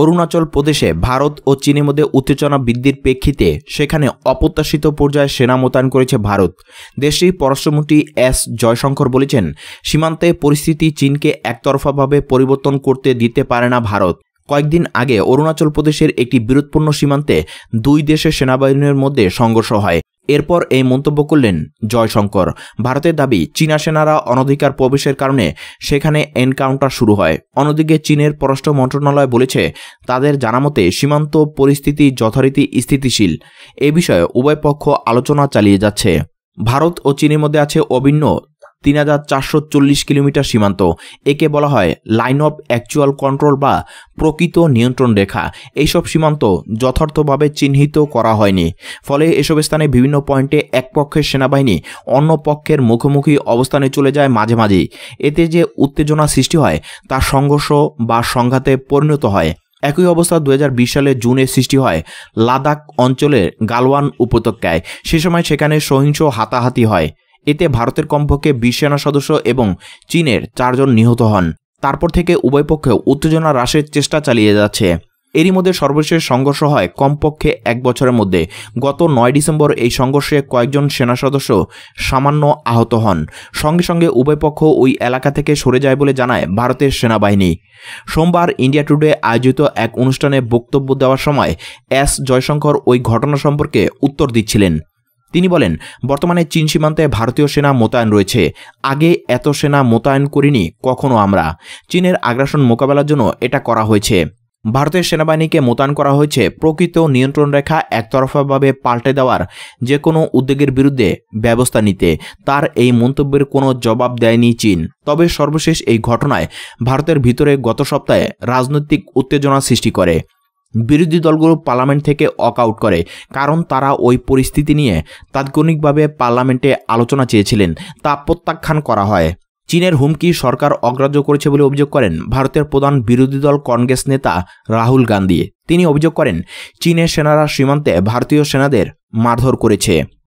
অরুণাচল প্রদেশে ভারত ও চীনের মধ্যে উত্তেজনা বৃদ্ধির প্রেক্ষিতে সেখানে অপ্রত্যাশিত পর্যায়ে সেনা মোতায়েন করেছে ভারত দেশটির পররাষ্ট্রমন্ত্রী এস জয়শঙ্কর বলেছেন সীমান্তে পরিস্থিতি চীনকে একতরফাভাবে পরিবর্তন করতে দিতে পারে না ভারত কয়েকদিন আগে অরুণাচল প্রদেশের একটি বিরোধপূর্ণ সীমান্তে দুই দেশের সেনাবাহিনীর মধ্যে সংঘর্ষ হয় এরপর এই মন্তব্য করলেন জয়শঙ্কর ভারতের দাবি চীনা সেনারা অনধিকার প্রবেশের কারণে সেখানে এনকাউন্টার শুরু হয় অন্যদিকে চীনের পররাষ্ট্র মন্ত্রণালয় বলেছে তাদের জানামতে সীমান্ত পরিস্থিতি যথারীতি স্থিতিশীল এ বিষয়ে উভয় পক্ষ আলোচনা চালিয়ে যাচ্ছে ভারত ও চীনের মধ্যে আছে অভিন্ন তিন হাজার চারশো চল্লিশ কিলোমিটার সীমান্ত একে বলা হয় লাইন অফ অ্যাকচুয়াল কন্ট্রোল বা প্রকৃত নিয়ন্ত্রণ রেখা এইসব সীমান্ত যথার্থভাবে চিহ্নিত করা হয়নি ফলে এসব স্থানে বিভিন্ন পয়েন্টে এক পক্ষের সেনাবাহিনী অন্য পক্ষের মুখোমুখি অবস্থানে চলে যায় মাঝে মাঝেই এতে যে উত্তেজনা সৃষ্টি হয় তা সংঘর্ষ বা সংঘাতে পরিণত হয় একই অবস্থা দু হাজার সালে জুনে সৃষ্টি হয় লাদাখ অঞ্চলের গালওয়ান উপত্যকায় সে সময় সেখানে সহিংস হাতাহাতি হয় এতে ভারতের কমপক্ষে বিশ সেনা সদস্য এবং চীনের চারজন নিহত হন তারপর থেকে উভয় পক্ষে উত্তেজনা হ্রাসের চেষ্টা চালিয়ে যাচ্ছে এরই মধ্যে সর্বশেষ সংঘর্ষ হয় কমপক্ষে এক বছরের মধ্যে গত নয় ডিসেম্বর এই সংঘর্ষে কয়েকজন সেনা সদস্য সামান্য আহত হন সঙ্গে সঙ্গে উভয় পক্ষ ওই এলাকা থেকে সরে যায় বলে জানায় ভারতের সেনাবাহিনী সোমবার ইন্ডিয়া টুডে আয়োজিত এক অনুষ্ঠানে বক্তব্য দেওয়ার সময় এস জয়শঙ্কর ওই ঘটনা সম্পর্কে উত্তর দিচ্ছিলেন তিনি বলেন বর্তমানে চীন সীমান্তে ভারতীয় সেনা মোতায়েন রয়েছে আগে এত সেনা মোতায়েন করিনি কখনো আমরা চীনের আগ্রাসন মোকাবেলার জন্য এটা করা হয়েছে ভারতের সেনাবাহিনীকে মোতায়েন করা হয়েছে প্রকৃত নিয়ন্ত্রণ রেখা একতরফাভাবে পাল্টে দেওয়ার যে কোনো উদ্যোগের বিরুদ্ধে ব্যবস্থা নিতে তার এই মন্তব্যের কোনো জবাব দেয়নি চীন তবে সর্বশেষ এই ঘটনায় ভারতের ভিতরে গত সপ্তাহে রাজনৈতিক উত্তেজনা সৃষ্টি করে বিরোধী দলগুলো পার্লামেন্ট থেকে আউট করে কারণ তারা ওই পরিস্থিতি নিয়ে তাৎক্ষণিকভাবে পার্লামেন্টে আলোচনা চেয়েছিলেন তা প্রত্যাখ্যান করা হয় চীনের হুমকি সরকার অগ্রাহ্য করেছে বলে অভিযোগ করেন ভারতের প্রধান বিরোধী দল কংগ্রেস নেতা রাহুল গান্ধী তিনি অভিযোগ করেন চীনের সেনারা সীমান্তে ভারতীয় সেনাদের মারধর করেছে